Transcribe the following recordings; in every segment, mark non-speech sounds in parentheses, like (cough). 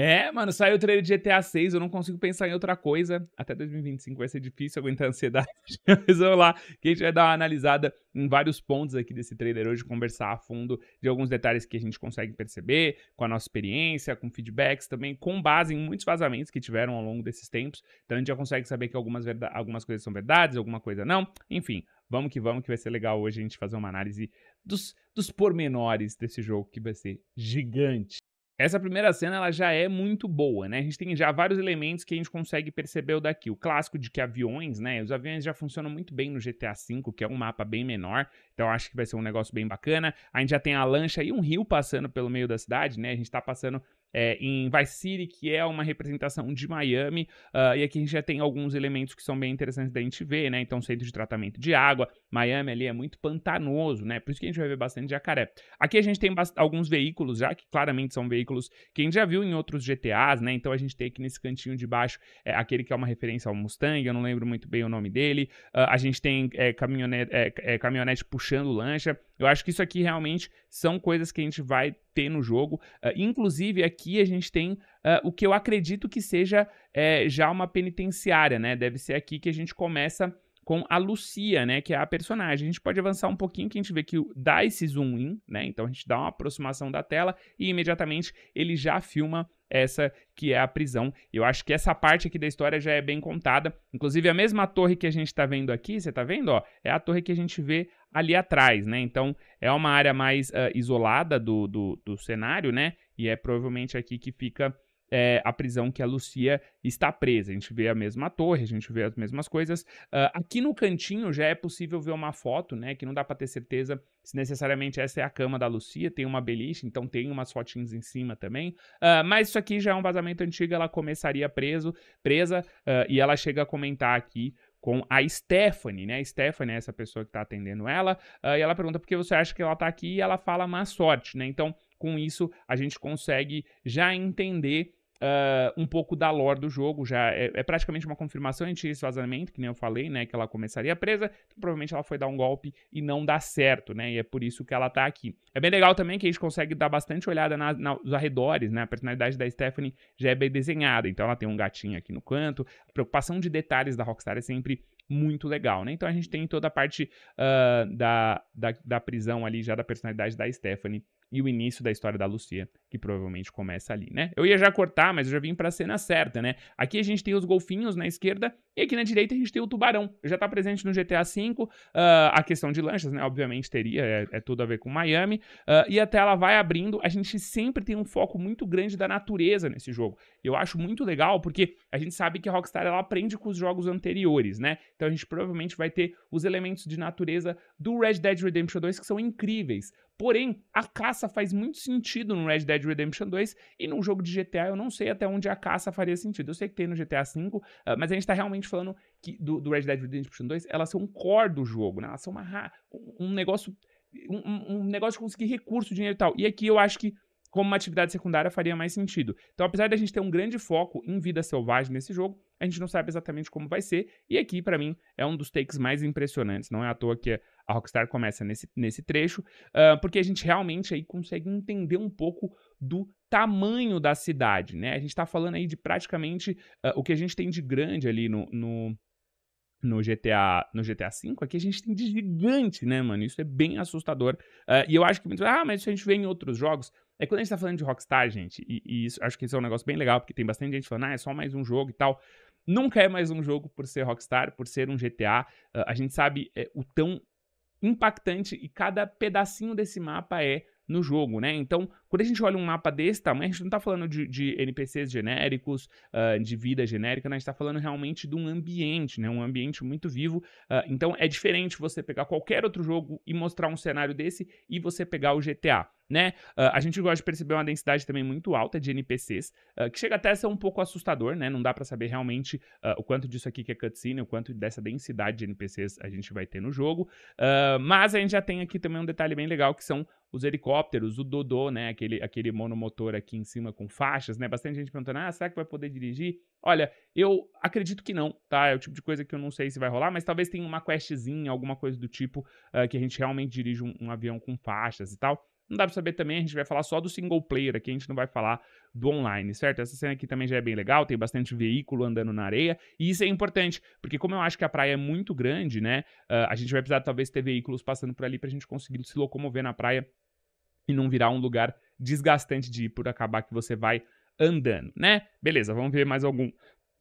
É, mano, saiu o trailer de GTA 6, eu não consigo pensar em outra coisa. Até 2025 vai ser difícil aguentar a ansiedade. (laughs) Mas vamos lá, que a gente vai dar uma analisada em vários pontos aqui desse trailer hoje, conversar a fundo de alguns detalhes que a gente consegue perceber, com a nossa experiência, com feedbacks também, com base em muitos vazamentos que tiveram ao longo desses tempos. Então a gente já consegue saber que algumas, algumas coisas são verdades, alguma coisa não. Enfim, vamos que vamos, que vai ser legal hoje a gente fazer uma análise dos, dos pormenores desse jogo que vai ser gigante. Essa primeira cena ela já é muito boa, né? A gente tem já vários elementos que a gente consegue perceber daqui. O clássico de que aviões, né? Os aviões já funcionam muito bem no GTA V, que é um mapa bem menor, então acho que vai ser um negócio bem bacana. A gente já tem a lancha e um rio passando pelo meio da cidade, né? A gente tá passando é, em Vice City, que é uma representação de Miami, uh, e aqui a gente já tem alguns elementos que são bem interessantes da gente ver, né? Então, centro de tratamento de água, Miami ali é muito pantanoso, né? Por isso que a gente vai ver bastante jacaré. Aqui a gente tem alguns veículos já, que claramente são veículos que a gente já viu em outros GTAs, né? Então a gente tem aqui nesse cantinho de baixo é, aquele que é uma referência ao Mustang, eu não lembro muito bem o nome dele. Uh, a gente tem é, caminhonete, é, é, caminhonete puxando lancha. Eu acho que isso aqui realmente são coisas que a gente vai ter no jogo. Uh, inclusive, aqui a gente tem uh, o que eu acredito que seja é, já uma penitenciária, né? Deve ser aqui que a gente começa com a Lucia, né, que é a personagem. A gente pode avançar um pouquinho que a gente vê que dá esse zoom in, né? Então a gente dá uma aproximação da tela e imediatamente ele já filma essa que é a prisão. Eu acho que essa parte aqui da história já é bem contada. Inclusive, a mesma torre que a gente está vendo aqui, você está vendo? Ó, é a torre que a gente vê ali atrás, né? Então, é uma área mais uh, isolada do, do, do cenário, né? E é provavelmente aqui que fica é, a prisão que a Lucia está presa. A gente vê a mesma torre, a gente vê as mesmas coisas. Uh, aqui no cantinho já é possível ver uma foto, né? Que não dá para ter certeza se necessariamente essa é a cama da Lucia. Tem uma beliche, então tem umas fotinhas em cima também. Uh, mas isso aqui já é um vazamento antigo, ela começaria preso, presa uh, e ela chega a comentar aqui com a Stephanie, né? A Stephanie é essa pessoa que está atendendo ela, uh, e ela pergunta por que você acha que ela está aqui e ela fala má sorte, né? Então, com isso, a gente consegue já entender uh, um pouco da lore do jogo. Já é, é praticamente uma confirmação anti esse vazamento, que nem eu falei, né? Que ela começaria presa. Então, provavelmente ela foi dar um golpe e não dá certo, né? E é por isso que ela tá aqui. É bem legal também que a gente consegue dar bastante olhada na, na, nos arredores, né? A personalidade da Stephanie já é bem desenhada. Então ela tem um gatinho aqui no canto. A preocupação de detalhes da Rockstar é sempre muito legal, né? Então a gente tem toda a parte uh, da, da, da prisão ali já da personalidade da Stephanie e o início da história da Lucia, que provavelmente começa ali, né? Eu ia já cortar, mas eu já vim pra cena certa, né? Aqui a gente tem os golfinhos na esquerda e aqui na direita a gente tem o tubarão. Já tá presente no GTA V, uh, a questão de lanchas, né? Obviamente teria, é, é tudo a ver com Miami. Uh, e até ela vai abrindo, a gente sempre tem um foco muito grande da natureza nesse jogo. Eu acho muito legal porque a gente sabe que a Rockstar, ela aprende com os jogos anteriores, né? Então a gente provavelmente vai ter os elementos de natureza do Red Dead Redemption 2 que são incríveis. Porém, a caça faz muito sentido no Red Dead Redemption 2 e num jogo de GTA eu não sei até onde a caça faria sentido. Eu sei que tem no GTA V, ah, mas a gente tá realmente falando que do, do Red Dead Redemption 2, elas são um core do jogo, né? Elas são uma, um negócio um, um, negócio de conseguir recurso, dinheiro e tal. E aqui eu acho que como uma atividade secundária faria mais sentido. Então, apesar da gente ter um grande foco em vida selvagem nesse jogo, a gente não sabe exatamente como vai ser. E aqui, para mim, é um dos takes mais impressionantes. Não é à toa que a Rockstar começa nesse, nesse trecho, uh, porque a gente realmente aí consegue entender um pouco do tamanho da cidade, né? A gente está falando aí de praticamente uh, o que a gente tem de grande ali no, no no GTA no GTA V, aqui é a gente tem de gigante, né, mano? Isso é bem assustador. Uh, e eu acho que ah, mas isso a gente vê em outros jogos. É quando a gente tá falando de Rockstar, gente, e, e isso, acho que isso é um negócio bem legal, porque tem bastante gente falando, ah, é só mais um jogo e tal. Nunca é mais um jogo por ser Rockstar, por ser um GTA. Uh, ah, a gente sabe é, o tão impactante e cada pedacinho desse mapa é no jogo, né? Então, quando a gente olha um mapa desse tamanho, a gente não tá falando de, de NPCs genéricos, uh, de vida genérica, né? A gente tá falando realmente de um ambiente, né? Um ambiente muito vivo. Uh, então, é diferente você pegar qualquer outro jogo e mostrar um cenário desse e você pegar o GTA. Né? Uh, a gente gosta de perceber uma densidade também muito alta de NPCs, uh, que chega até a ser um pouco assustador, né? Não dá para saber realmente uh, o quanto disso aqui que é cutscene, o quanto dessa densidade de NPCs a gente vai ter no jogo. mas a gente já tem aqui também um detalhe bem legal, que são os helicópteros, o Dodô, né? Aquele, aquele monomotor aqui em cima com faixas, né? Bastante gente perguntando: ah, será que vai poder dirigir? Olha, eu acredito que não, tá? É o tipo de coisa que eu não sei se vai rolar, mas talvez tenha uma questzinha, alguma coisa do tipo, uh, que a gente realmente dirige um, um avião com faixas e tal. Não dá pra saber também, a gente vai falar só do single player aqui, a gente não vai falar do online, certo? Essa cena aqui também já é bem legal, tem bastante veículo andando na areia, e isso é importante, porque como eu acho que a praia é muito grande, né, uh, a gente vai precisar talvez ter veículos passando por ali pra gente conseguir se locomover na praia e não virar um lugar desgastante de ir por acabar que você vai andando, né? Beleza, vamos ver mais algum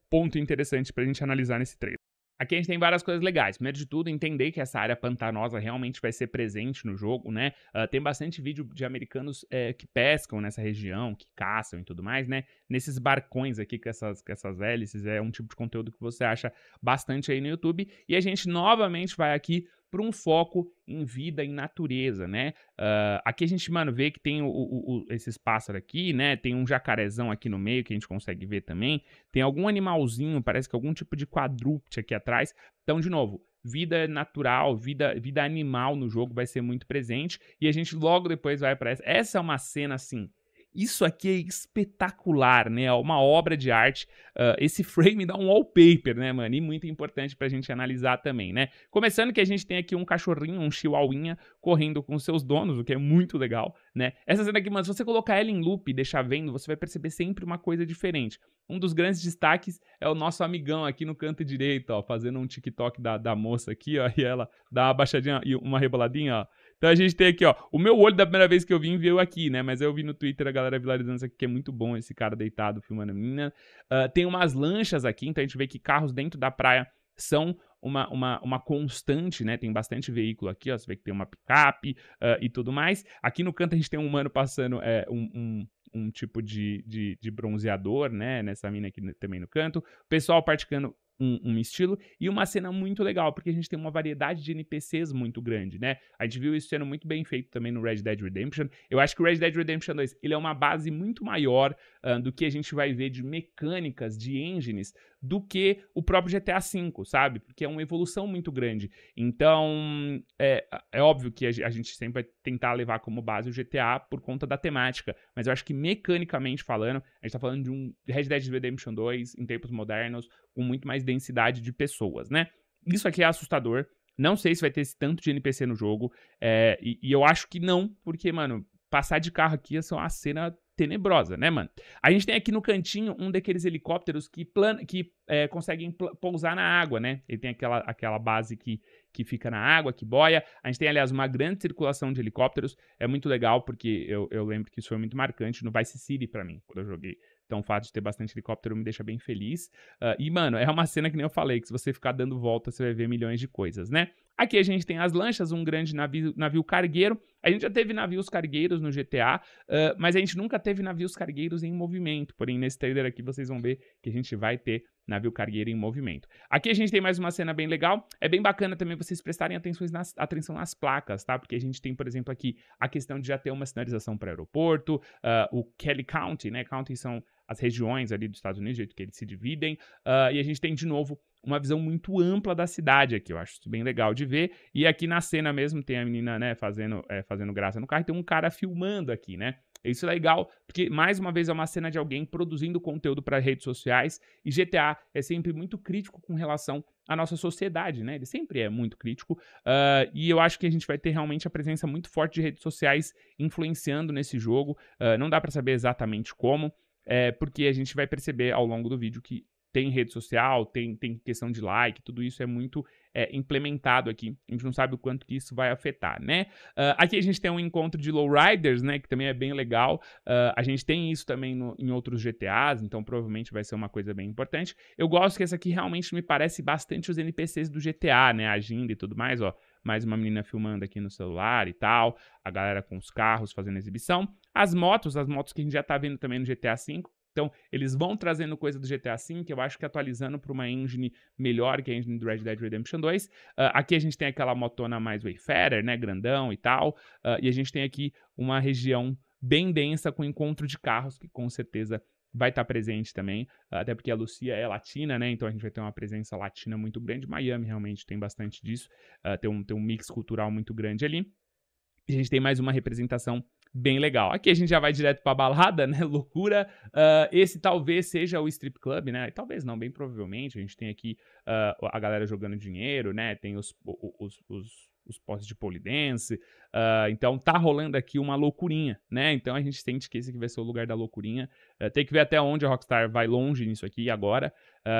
ponto interessante pra gente analisar nesse trecho. Aqui a gente tem várias coisas legais. Primeiro de tudo, entender que essa área pantanosa realmente vai ser presente no jogo, né? Uh, tem bastante vídeo de americanos é, que pescam nessa região, que caçam e tudo mais, né? Nesses barcões aqui com essas, com essas hélices, é um tipo de conteúdo que você acha bastante aí no YouTube. E a gente novamente vai aqui para um foco em vida, em natureza, né? Uh, aqui a gente, mano, vê que tem o, o, o, esses pássaros aqui, né? Tem um jacarezão aqui no meio que a gente consegue ver também. Tem algum animalzinho, parece que algum tipo de quadrúpede aqui atrás. Então, de novo, vida natural, vida, vida animal no jogo vai ser muito presente. E a gente logo depois vai para essa. Essa é uma cena assim isso aqui é espetacular, né? É uma obra de arte. Uh, esse frame dá um wallpaper, né, mano? E muito importante pra gente analisar também, né? Começando que a gente tem aqui um cachorrinho, um chihuahuinha, correndo com seus donos, o que é muito legal, né? Essa cena aqui, mano, se você colocar ela em loop e deixar vendo, você vai perceber sempre uma coisa diferente. Um dos grandes destaques é o nosso amigão aqui no canto direito, ó, fazendo um TikTok da, da moça aqui, ó, e ela dá uma baixadinha e uma reboladinha, ó. Então a gente tem aqui, ó. O meu olho da primeira vez que eu vim veio aqui, né? Mas eu vi no Twitter a galera vilarizando isso aqui, que é muito bom esse cara deitado filmando a mina. Uh, ah, tem umas lanchas aqui, então a gente vê que carros dentro da praia são uma, uma, uma constante, né? Tem bastante veículo aqui, ó. Você vê que tem uma picape uh, e tudo mais. Aqui no canto a gente tem um humano passando é, um, um um tipo de, de, de, bronzeador, né? Nessa mina aqui também no canto. O pessoal praticando um, um, estilo e uma cena muito legal, porque a gente tem uma variedade de NPCs muito grande, né? A gente viu isso sendo muito bem feito também no Red Dead Redemption. Eu acho que o Red Dead Redemption 2 ele é uma base muito maior ah, do que a gente vai ver de mecânicas, de engines, do que o próprio GTA V, sabe? Porque é uma evolução muito grande. Então, é, é óbvio que a, gente sempre vai tentar levar como base o GTA por conta da temática, mas eu acho que mecanicamente falando, a gente tá falando de um Red Dead Redemption 2 em tempos modernos, com muito mais densidade de pessoas, né? Isso aqui é assustador. Não sei se vai ter esse tanto de NPC no jogo. É, e, e, eu acho que não, porque, mano, passar de carro aqui é só uma cena tenebrosa, né, mano? A gente tem aqui no cantinho um daqueles helicópteros que, plan que é, conseguem pousar na água, né? Ele tem aquela, aquela base que, que fica na água, que boia. A gente tem, aliás, uma grande circulação de helicópteros. É muito legal, porque eu, eu lembro que isso foi muito marcante no Vice City para mim, quando eu joguei. Então, o fato de ter bastante helicóptero me deixa bem feliz. Uh, e, mano, é uma cena que nem eu falei, que se você ficar dando volta, você vai ver milhões de coisas, né? Aqui a gente tem as lanchas, um grande navio, navio cargueiro. A gente já teve navios cargueiros no GTA, uh, mas a gente nunca teve navios cargueiros em movimento. Porém, nesse trailer aqui vocês vão ver que a gente vai ter navio cargueiro em movimento. Aqui a gente tem mais uma cena bem legal. É bem bacana também vocês prestarem atenção nas, atenção nas placas, tá? Porque a gente tem, por exemplo, aqui a questão de já ter uma sinalização para aeroporto, uh, o Kelly County, né? County são as regiões ali dos Estados Unidos, do jeito que eles se dividem. Uh, e a gente tem de novo uma visão muito ampla da cidade aqui. Eu acho isso bem legal de ver. E aqui na cena mesmo tem a menina, né, fazendo, é, fazendo graça no carro e tem um cara filmando aqui, né? Isso é legal, porque mais uma vez é uma cena de alguém produzindo conteúdo para redes sociais e GTA é sempre muito crítico com relação à nossa sociedade, né? Ele sempre é muito crítico uh, e eu acho que a gente vai ter realmente a presença muito forte de redes sociais influenciando nesse jogo. Uh, não dá para saber exatamente como, é, porque a gente vai perceber ao longo do vídeo que tem rede social, tem, tem questão de like, tudo isso é muito é, implementado aqui. A gente não sabe o quanto que isso vai afetar, né? Uh, aqui a gente tem um encontro de lowriders, né? Que também é bem legal. Uh, a gente tem isso também no, em outros GTAs, então provavelmente vai ser uma coisa bem importante. Eu gosto que essa aqui realmente me parece bastante os NPCs do GTA, né? Agindo e tudo mais, ó. Mais uma menina filmando aqui no celular e tal. A galera com os carros fazendo exibição. As motos, as motos que a gente já tá vendo também no GTA V, então, eles vão trazendo coisa do GTA V, eu acho que atualizando para uma engine melhor que a engine do Red Dead Redemption 2. Uh, ah, aqui a gente tem aquela motona mais Wayfarer, né, grandão e tal. Uh, e a gente tem aqui uma região bem densa com encontro de carros, que com certeza vai estar tá presente também, ah, até porque a Lucia é latina, né? Então a gente vai ter uma presença latina muito grande. Miami realmente tem bastante disso, uh, tem, um, tem um mix cultural muito grande ali a gente tem mais uma representação bem legal. Aqui a gente já vai direto pra balada, né? (laughs) Loucura. Uh, esse talvez seja o strip club, né? Talvez não, bem provavelmente. A gente tem aqui uh, a galera jogando dinheiro, né? Tem os, os, os, os postes de polidense. Uh, ah, então tá rolando aqui uma loucurinha, né? Então a gente sente que esse aqui vai ser o lugar da loucurinha. tem que ver até onde a Rockstar vai longe nisso aqui agora.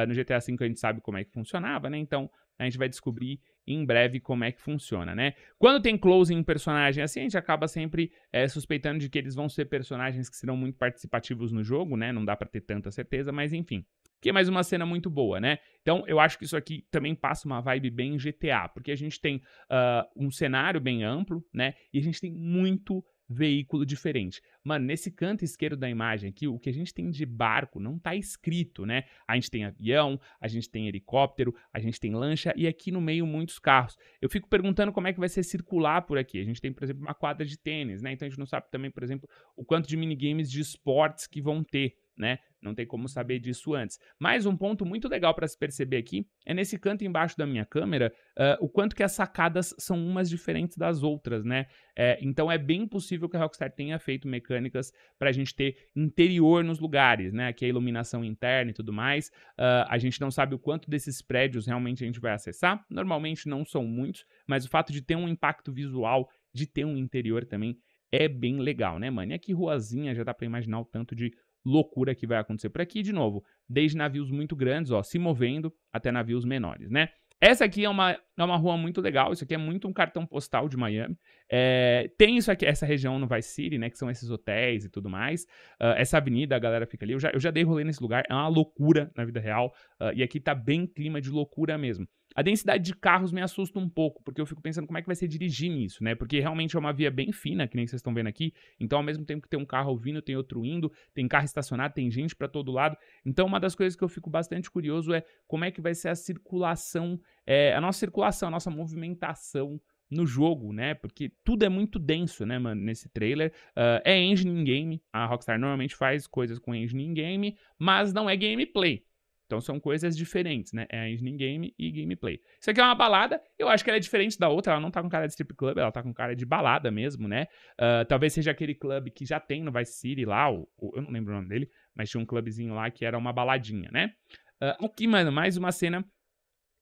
no GTA V a gente sabe como é que funcionava, né? Então a gente vai descobrir em breve como é que funciona, né? Quando tem closing em personagem assim, a gente acaba sempre é, suspeitando de que eles vão ser personagens que serão muito participativos no jogo, né? Não dá para ter tanta certeza, mas enfim. Que é mais uma cena muito boa, né? Então, eu acho que isso aqui também passa uma vibe bem GTA, porque a gente tem uh, um cenário bem amplo, né? E a gente tem muito veículo diferente. Mano, nesse canto esquerdo da imagem aqui, o que a gente tem de barco não está escrito, né? A gente tem avião, a gente tem helicóptero, a gente tem lancha e aqui no meio muitos carros. Eu fico perguntando como é que vai ser circular por aqui. A gente tem, por exemplo, uma quadra de tênis, né? Então a gente não sabe também, por exemplo, o quanto de minigames de esportes que vão ter né? Não tem como saber disso antes. Mais um ponto muito legal para se perceber aqui é nesse canto embaixo da minha câmera uh, o quanto que as sacadas são umas diferentes das outras, né? É, então é bem possível que a Rockstar tenha feito mecânicas para a gente ter interior nos lugares, né? Aqui a é iluminação interna e tudo mais. Uh, a gente não sabe o quanto desses prédios realmente a gente vai acessar. Normalmente não são muitos, mas o fato de ter um impacto visual, de ter um interior também é bem legal, né, mano? E aqui ruazinha já dá para imaginar o tanto de loucura que vai acontecer por aqui, de novo, desde navios muito grandes, ó, se movendo, até navios menores, né? Essa aqui é uma, é uma rua muito legal, isso aqui é muito um cartão postal de Miami. É, tem isso aqui, essa região no Vice City, né, que são esses hotéis e tudo mais. Uh, essa avenida, a galera fica ali, eu já, eu já dei rolê nesse lugar, é uma loucura na vida real, uh, e aqui tá bem clima de loucura mesmo. A densidade de carros me assusta um pouco, porque eu fico pensando como é que vai ser dirigir nisso, né? Porque realmente é uma via bem fina, que nem vocês estão vendo aqui. Então, ao mesmo tempo que tem um carro vindo, tem outro indo, tem carro estacionado, tem gente para todo lado. Então, uma das coisas que eu fico bastante curioso é como é que vai ser a circulação, é, a nossa circulação, a nossa movimentação no jogo, né? Porque tudo é muito denso, né, mano, nesse trailer. Uh, é engine in game, a Rockstar normalmente faz coisas com engine in game, mas não é gameplay. Então são coisas diferentes, né? É engine game e gameplay. Isso aqui é uma balada, eu acho que ela é diferente da outra, ela não tá com cara de strip club, ela tá com cara de balada mesmo, né? Uh, talvez seja aquele club que já tem no Vice City lá, ou, ou, eu não lembro o nome dele, mas tinha um clubzinho lá que era uma baladinha, né? Uh, aqui, mano, mais uma cena.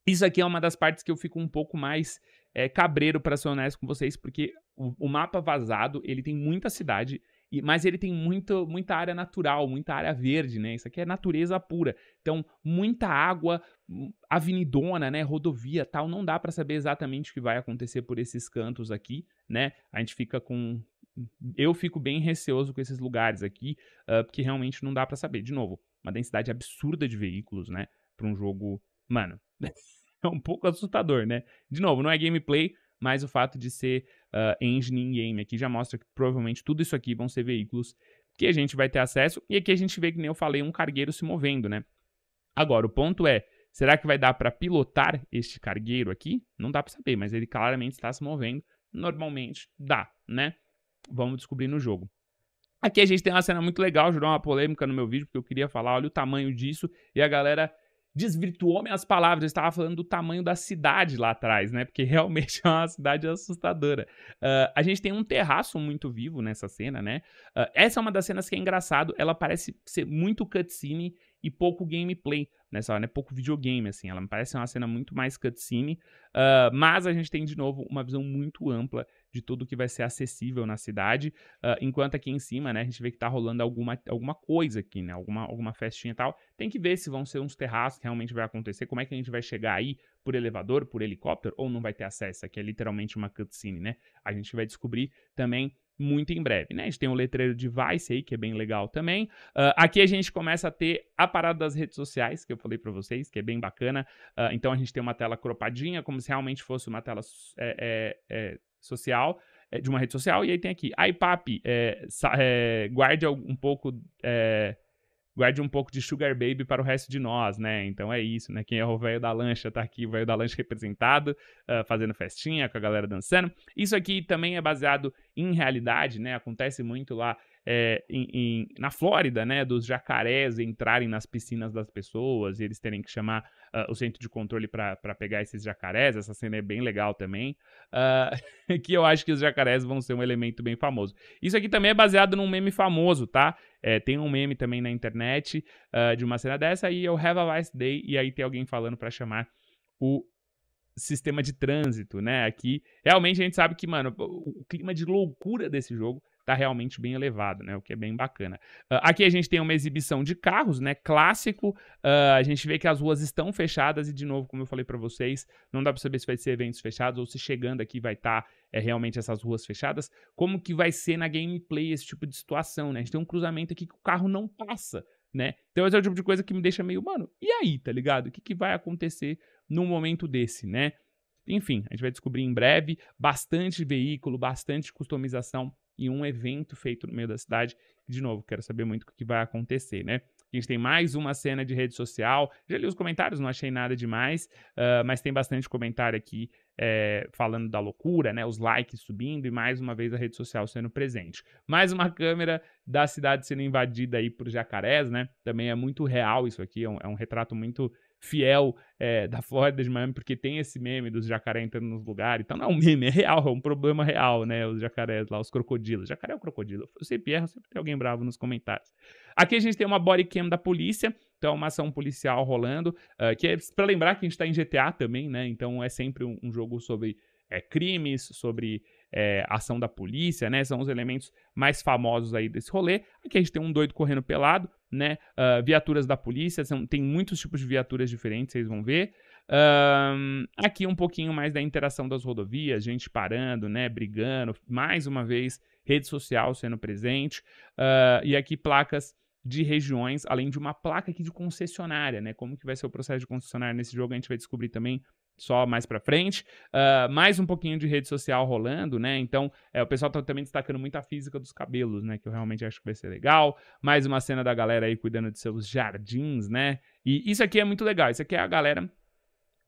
Isso aqui é uma das partes que eu fico um pouco mais é, cabreiro, para ser honesto com vocês, porque o, o mapa vazado, ele tem muita cidade, e, mas ele tem muito, muita área natural, muita área verde, né? Isso aqui é natureza pura. Então, muita água, hum, avenidona, né? Rodovia tal. Não dá para saber exatamente o que vai acontecer por esses cantos aqui, né? A gente fica com. Eu fico bem receoso com esses lugares aqui, uh, porque realmente não dá para saber. De novo, uma densidade absurda de veículos, né? Para um jogo. Mano, (laughs) é um pouco assustador, né? De novo, não é gameplay, mas o fato de ser uh, engine in-game aqui já mostra que provavelmente tudo isso aqui vão ser veículos que a gente vai ter acesso. E aqui a gente vê, que nem eu falei, um cargueiro se movendo, né? Agora, o ponto é, será que vai dar para pilotar este cargueiro aqui? Não dá para saber, mas ele claramente está se movendo. Normalmente dá, né? Vamos descobrir no jogo. Aqui a gente tem uma cena muito legal, gerou uma polêmica no meu vídeo, porque eu queria falar, olha o tamanho disso, e a galera desvirtuou minhas palavras. Eu estava falando do tamanho da cidade lá atrás, né? Porque (laughs) realmente é uma cidade assustadora. Uh, a gente tem um terraço muito vivo nessa cena, né? Uh, essa é uma das cenas que é engraçado. Ela parece ser muito cutscene e pouco gameplay nessa hora, né? Pouco videogame, assim. Ela me parece uma cena muito mais cutscene. Uh, mas a gente tem, de novo, uma visão muito ampla de tudo que vai ser acessível na cidade. Uh, enquanto aqui em cima, né, a gente vê que tá rolando alguma, alguma coisa aqui, né? Alguma, alguma festinha e tal. Tem que ver se vão ser uns terraços que realmente vai acontecer, como é que a gente vai chegar aí por elevador, por helicóptero, ou não vai ter acesso. Aqui é literalmente uma cutscene, né? A gente vai descobrir também muito em breve, né? A gente tem um letreiro device aí, que é bem legal também. Uh, aqui a gente começa a ter a parada das redes sociais, que eu falei para vocês, que é bem bacana. Uh, então a gente tem uma tela cropadinha, como se realmente fosse uma tela é, é, é, social, é, de uma rede social. E aí tem aqui, IPAP, é, é, guarde um pouco guarde um pouco de Sugar Baby para o resto de nós, né? Então é isso, né? Quem é o velho da lancha tá aqui, o velho da lancha representado, uh, fazendo festinha com a galera dançando. Isso aqui também é baseado em realidade, né? Acontece muito lá é, em, em, na Flórida, né, dos jacarés entrarem nas piscinas das pessoas e eles terem que chamar uh, o centro de controle para pegar esses jacarés. Essa cena é bem legal também. Uh, (laughs) que eu acho que os jacarés vão ser um elemento bem famoso. Isso aqui também é baseado num meme famoso, tá? É, tem um meme também na internet uh, de uma cena dessa e eu have a nice day e aí tem alguém falando para chamar o sistema de trânsito, né? Aqui realmente a gente sabe que, mano, o clima de loucura desse jogo está realmente bem elevado, né? O que é bem bacana. Uh, aqui a gente tem uma exibição de carros, né? Clássico. Uh, a gente vê que as ruas estão fechadas e, de novo, como eu falei para vocês, não dá para saber se vai ser eventos fechados ou se chegando aqui vai estar tá, é, realmente essas ruas fechadas. Como que vai ser na gameplay esse tipo de situação, né? A gente tem um cruzamento aqui que o carro não passa, né? Então esse é o tipo de coisa que me deixa meio, mano, e aí, tá ligado? O que, que vai acontecer num momento desse, né? Enfim, a gente vai descobrir em breve bastante veículo, bastante customização e um evento feito no meio da cidade. De novo, quero saber muito o que vai acontecer, né? A gente tem mais uma cena de rede social. Já li os comentários, não achei nada demais, uh, mas tem bastante comentário aqui é, falando da loucura, né? Os likes subindo e mais uma vez a rede social sendo presente. Mais uma câmera da cidade sendo invadida aí por jacarés, né? Também é muito real isso aqui, é um, é um retrato muito fiel é, da Flórida de Miami, porque tem esse meme dos jacaré entrando nos lugares. Então não é um meme, é real, é um problema real, né? Os jacarés lá, os crocodilos. Jacaré é o crocodilo. Eu sempre erro, sempre tem alguém bravo nos comentários. Aqui a gente tem uma body cam da polícia, então é uma ação policial rolando, uh, que é pra lembrar que a gente tá em GTA também, né? Então é sempre um, um jogo sobre é, crimes, sobre é, ação da polícia, né? São os elementos mais famosos aí desse rolê. Aqui a gente tem um doido correndo pelado, né? Uh, viaturas da polícia, são, tem muitos tipos de viaturas diferentes, vocês vão ver. Ah, aqui um pouquinho mais da interação das rodovias, gente parando, né? Brigando, mais uma vez, rede social sendo presente. Uh, e aqui placas de regiões, além de uma placa aqui de concessionária, né? Como que vai ser o processo de concessionária nesse jogo, a gente vai descobrir também só mais para frente. Uh, mais um pouquinho de rede social rolando, né? Então, é, o pessoal tá também destacando muito a física dos cabelos, né? Que eu realmente acho que vai ser legal. Mais uma cena da galera aí cuidando de seus jardins, né? E isso aqui é muito legal. Isso aqui é a galera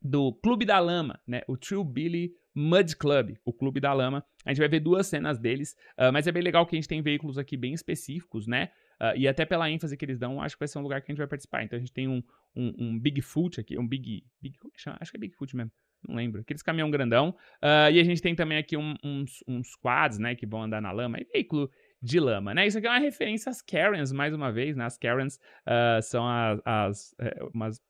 do Clube da Lama, né? O True Billy Mud Club, o Clube da Lama. A gente vai ver duas cenas deles, uh, mas é bem legal que a gente tem veículos aqui bem específicos, né? Uh, e até pela ênfase que eles dão, acho que vai ser um lugar que a gente vai participar. Então a gente tem um, um, um Bigfoot aqui, um Big. Big como é que chama? Acho que é Bigfoot mesmo. Não lembro. Aqueles caminhão grandão. Uh, e a gente tem também aqui um, uns, uns quads, né? Que vão andar na lama. É veículo de lama, né? Isso aqui é uma referência às Karens, mais uma vez, né? As Karens uh, são as, as, é, umas,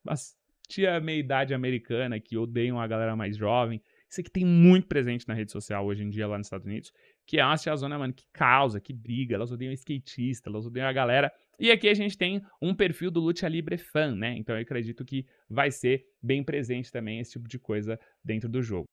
tia meia-idade americana que odeiam a galera mais jovem isso aqui tem muito presente na rede social hoje em dia lá nos Estados Unidos, que é a zona, mano, que causa, que briga, elas odeiam skatista, elas odeiam a galera. E aqui a gente tem um perfil do Lucha Libre fã, né? Então eu acredito que vai ser bem presente também esse tipo de coisa dentro do jogo.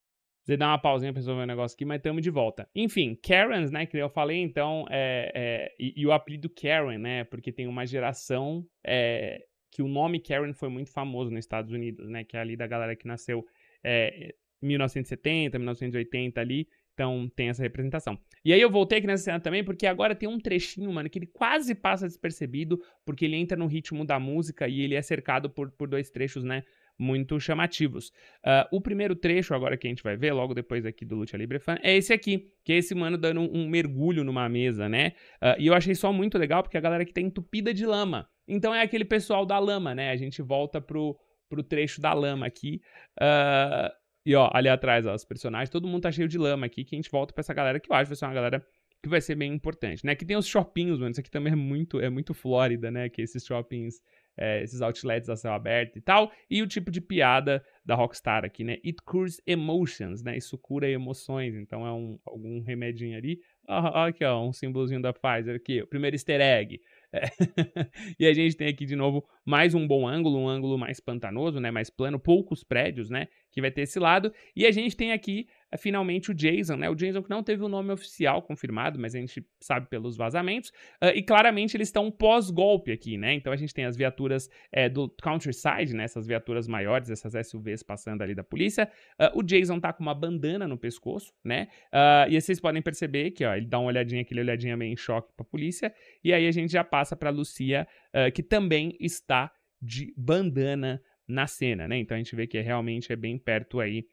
Você dá uma pausinha pra resolver um negócio aqui, mas estamos de volta. Enfim, Karens, né, que eu falei, então, é, é, e, e, o apelido Karen, né, porque tem uma geração é, que o nome Karen foi muito famoso nos Estados Unidos, né, que é ali da galera que nasceu é, 1970, 1980 ali. Então tem essa representação. E aí eu voltei aqui nessa cena também, porque agora tem um trechinho, mano, que ele quase passa despercebido, porque ele entra no ritmo da música e ele é cercado por, por dois trechos, né? Muito chamativos. Uh, o primeiro trecho, agora que a gente vai ver, logo depois aqui do Lucha Libre é Fan, é esse aqui, que é esse mano dando um, um mergulho numa mesa, né? Uh, e eu achei só muito legal, porque a galera aqui tá entupida de lama. Então é aquele pessoal da lama, né? A gente volta pro, pro trecho da lama aqui. Uh, e ó, ali atrás, ó, os personagens, todo mundo tá cheio de lama aqui, que a gente volta pra essa galera que eu acho que vai ser uma galera que vai ser bem importante, né? Que tem os shoppings, mano, isso aqui também é muito, é muito Flórida, né? Que esses shoppings, é, esses outlets a céu aberto e tal, e o tipo de piada da Rockstar aqui, né? It cures emotions, né? Isso cura emoções, então é um, algum remedinho ali. Ó, ó aqui, ó, um símbolozinho da Pfizer aqui, o primeiro easter egg. É. (laughs) e a gente tem aqui de novo mais um bom ângulo, um ângulo mais pantanoso, né, mais plano, poucos prédios, né, que vai ter esse lado. E a gente tem aqui é finalmente o Jason, né? O Jason que não teve o um nome oficial confirmado, mas a gente sabe pelos vazamentos. Uh, e claramente eles estão pós-golpe aqui, né? Então a gente tem as viaturas é, do Countryside, né? Essas viaturas maiores, essas SUVs passando ali da polícia. Uh, o Jason tá com uma bandana no pescoço, né? Uh, e vocês podem perceber que, ó, ele dá uma olhadinha, aquele é olhadinha meio em choque pra polícia. E aí a gente já passa pra Lucia, que também está de bandana na cena, né? Então a gente vê que realmente é bem perto aí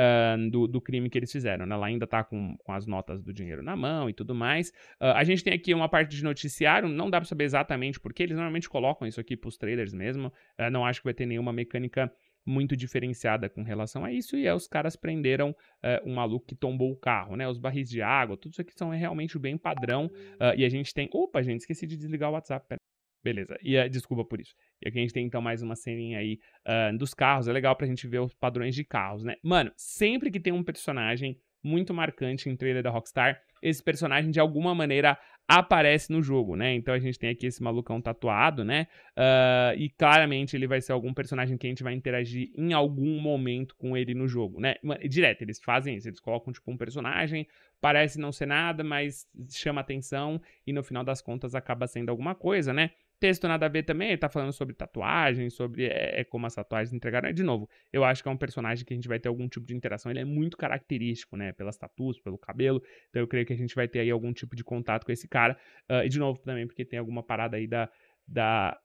uh, do, do, crime que eles fizeram. Né? Ela ainda está com, com, as notas do dinheiro na mão e tudo mais. Uh, a gente tem aqui uma parte de noticiário, não dá para saber exatamente porque eles normalmente colocam isso aqui para os trailers mesmo. Uh, não acho que vai ter nenhuma mecânica muito diferenciada com relação a isso, e é, os caras prenderam uh, um maluco que tombou o carro, né? Os barris de água, tudo isso aqui são realmente bem padrão. Uh, e a gente tem. Opa, gente, esqueci de desligar o WhatsApp. Pera. Beleza, e uh, desculpa por isso. E aqui a gente tem então mais uma ceninha aí uh, dos carros, é legal pra gente ver os padrões de carros, né? Mano, sempre que tem um personagem muito marcante em trailer da Rockstar, esse personagem de alguma maneira aparece no jogo, né? Então a gente tem aqui esse malucão tatuado, né? Uh, e claramente ele vai ser algum personagem que a gente vai interagir em algum momento com ele no jogo, né? Direto, eles fazem isso, eles colocam tipo um personagem, parece não ser nada, mas chama atenção e no final das contas acaba sendo alguma coisa, né? Texto nada a ver também, ele tá falando sobre tatuagem, sobre é, é como as tatuagens entregaram. É, de novo, eu acho que é um personagem que a gente vai ter algum tipo de interação. Ele é muito característico, né? Pelas tatuas, pelo cabelo. Então eu creio que a gente vai ter aí algum tipo de contato com esse cara. Uh, e de novo também, porque tem alguma parada aí da, da,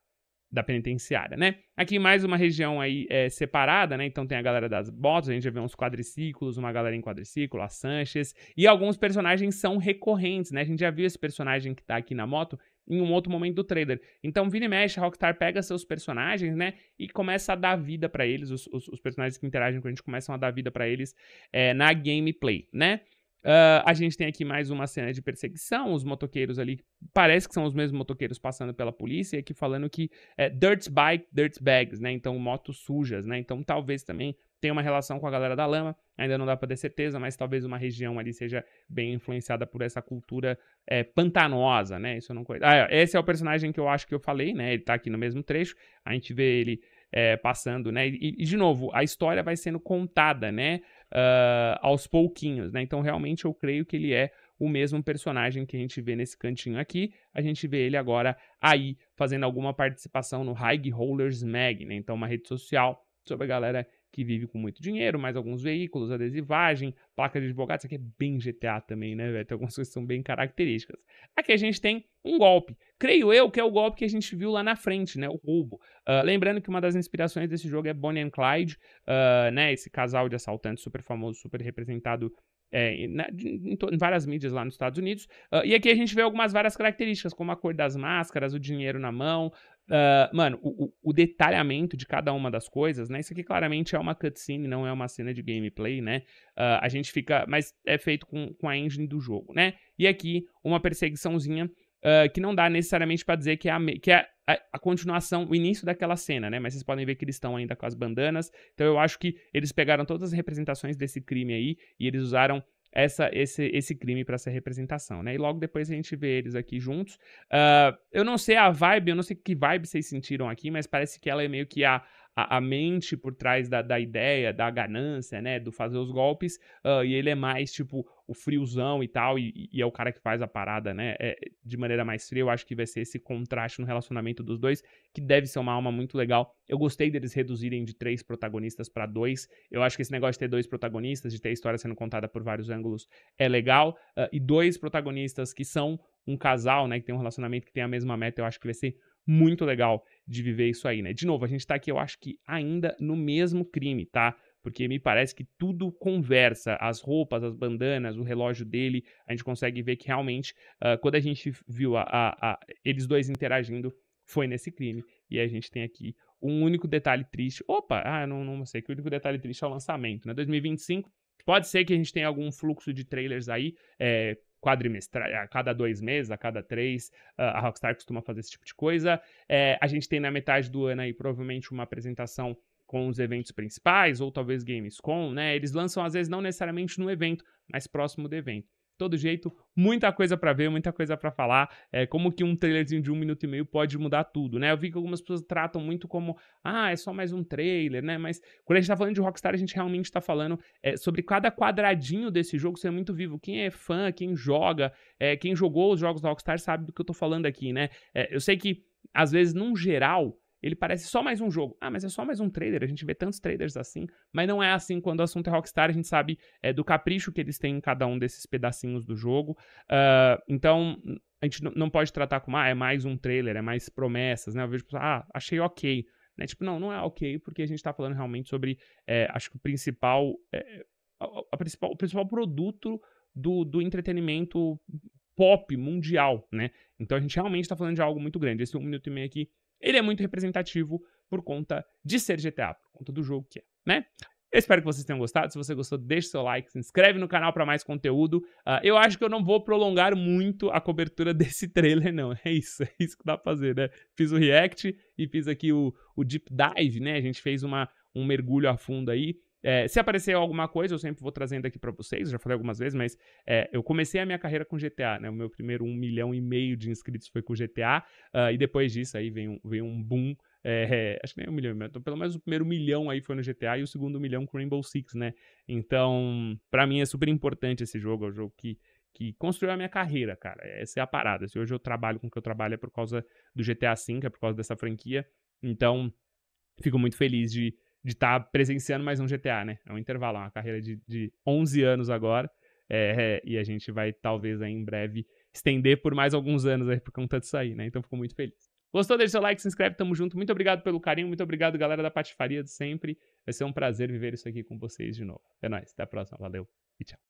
da penitenciária, né? Aqui mais uma região aí é, separada, né? Então tem a galera das motos, a gente já vê uns quadriciclos, uma galera em quadriciclo, a Sanchez e alguns personagens são recorrentes, né? A gente já viu esse personagem que tá aqui na moto, em um outro momento do trailer. Então, Vini e mexe, a Rockstar pega seus personagens, né? E começa a dar vida para eles. Os, os, os, personagens que interagem com a gente começam a dar vida para eles é, na gameplay, né? Uh, a gente tem aqui mais uma cena de perseguição, os motoqueiros ali, parece que são os mesmos motoqueiros passando pela polícia, aqui falando que é dirt bike, dirt bags, né? Então, motos sujas, né? Então, talvez também tem uma relação com a galera da lama, ainda não dá para ter certeza, mas talvez uma região ali seja bem influenciada por essa cultura é, pantanosa, né? Isso eu não conheço. Ah, é, esse é o personagem que eu acho que eu falei, né? Ele tá aqui no mesmo trecho, a gente vê ele é, passando, né? E, e, de novo, a história vai sendo contada, né? Uh, aos pouquinhos, né? Então, realmente, eu creio que ele é o mesmo personagem que a gente vê nesse cantinho aqui. A gente vê ele agora aí fazendo alguma participação no High Rollers Mag, né? Então, uma rede social sobre a galera que vive com muito dinheiro, mais alguns veículos, adesivagem, placa de advogado. Isso aqui é bem GTA também, né, Tem algumas coisas que são bem características. Aqui a gente tem um golpe. Creio eu que é o golpe que a gente viu lá na frente, né? O roubo. Uh, lembrando que uma das inspirações desse jogo é Bonnie and Clyde, uh, né? Esse casal de assaltantes super famoso, super representado é, em, em, em, várias mídias lá nos Estados Unidos. Uh, e aqui a gente vê algumas várias características, como a cor das máscaras, o dinheiro na mão, Uh, mano, o, o, detalhamento de cada uma das coisas, né? Isso aqui claramente é uma cutscene, não é uma cena de gameplay, né? Uh, a gente fica. Mas é feito com, com a engine do jogo, né? E aqui, uma perseguiçãozinha uh, que não dá necessariamente para dizer que é, a, que é a, a, continuação, o início daquela cena, né? Mas vocês podem ver que eles estão ainda com as bandanas. Então eu acho que eles pegaram todas as representações desse crime aí e eles usaram essa, esse, esse crime para essa representação, né? E logo depois a gente vê eles aqui juntos. Uh, eu não sei a vibe, eu não sei que vibe vocês sentiram aqui, mas parece que ela é meio que a, a, a mente por trás da, da, ideia, da ganância, né? Do fazer os golpes. Uh, e ele é mais, tipo, o friozão e tal. E, e é o cara que faz a parada, né? É, de maneira mais fria. Eu acho que vai ser esse contraste no relacionamento dos dois, que deve ser uma alma muito legal. Eu gostei deles reduzirem de três protagonistas para dois. Eu acho que esse negócio de ter dois protagonistas, de ter a história sendo contada por vários ângulos, é legal. Uh, e dois protagonistas que são um casal, né? Que tem um relacionamento que tem a mesma meta, eu acho que vai ser muito legal de viver isso aí, né? De novo, a gente tá aqui, eu acho que ainda no mesmo crime, tá? Porque me parece que tudo conversa, as roupas, as bandanas, o relógio dele, a gente consegue ver que realmente, uh, quando a gente viu a, a, a, eles dois interagindo, foi nesse crime. E a gente tem aqui um único detalhe triste. Opa, ah, não, não sei que o único detalhe triste é o lançamento, né? 2025, Pode ser que a gente tenha algum fluxo de trailers aí é, quadrimestral, a cada dois meses, a cada três, ah, a Rockstar costuma fazer esse tipo de coisa. É, a gente tem na metade do ano aí provavelmente uma apresentação com os eventos principais, ou talvez Gamescom, né? Eles lançam, às vezes, não necessariamente no evento, mas próximo do evento todo jeito, muita coisa para ver, muita coisa para falar. É como que um trailerzinho de um minuto e meio pode mudar tudo, né? Eu vi que algumas pessoas tratam muito como, ah, é só mais um trailer, né? Mas quando a gente tá falando de Rockstar, a gente realmente tá falando é, sobre cada quadradinho desse jogo ser muito vivo. Quem é fã, quem joga, é, quem jogou os jogos da Rockstar sabe do que eu tô falando aqui, né? É, eu sei que, às vezes, num geral, ele parece só mais um jogo. Ah, mas é só mais um trailer, a gente vê tantos trailers assim. Mas não é assim quando o assunto é Rockstar, a gente sabe é, do capricho que eles têm em cada um desses pedacinhos do jogo. Uh, então, a gente não pode tratar como, ah, é mais um trailer, é mais promessas, né? Eu vejo, ah, achei ok. Né? Tipo, não, não é ok, porque a gente tá falando realmente sobre, é, acho que o principal, é, a, a principal, o principal produto do, do entretenimento pop mundial, né? Então a gente realmente tá falando de algo muito grande. Esse um minuto e meio aqui ele é muito representativo por conta de ser GTA, por conta do jogo que é, né? Eu espero que vocês tenham gostado. Se você gostou, deixe seu like, se inscreve no canal para mais conteúdo. Uh, eu acho que eu não vou prolongar muito a cobertura (laughs) desse trailer, não. É isso, é isso que dá pra fazer, né? Fiz o react e fiz aqui o, o deep dive, né? A gente fez uma, um mergulho a fundo aí. É, se aparecer alguma coisa, eu sempre vou trazendo aqui para vocês, já falei algumas vezes, mas é, eu comecei a minha carreira com GTA, né? O meu primeiro um milhão e meio de inscritos foi com GTA, uh, ah, e depois disso aí vem um, vem um boom é, (laughs) acho que nem um milhão, então, pelo menos o primeiro milhão aí foi no GTA e o segundo milhão com Rainbow Six, né? Então, para mim é super importante esse jogo, é um jogo que, que construiu a minha carreira, cara. Essa é a parada. Se assim, hoje eu trabalho com o que eu trabalho é por causa do GTA V, é por causa dessa franquia. Então, fico muito feliz de de estar tá presenciando mais um GTA, né? É um intervalo, é uma carreira de, de 11 anos agora. É, é, e a gente vai, talvez, aí, em breve, estender por mais alguns anos aí por conta disso aí, né? Então, fico muito feliz. Gostou? Deixa seu like, se inscreve, tamo junto. Muito obrigado pelo carinho, muito obrigado, galera da patifaria de sempre. Vai ser um prazer viver isso aqui com vocês de novo. É nóis, até a próxima, valeu e tchau.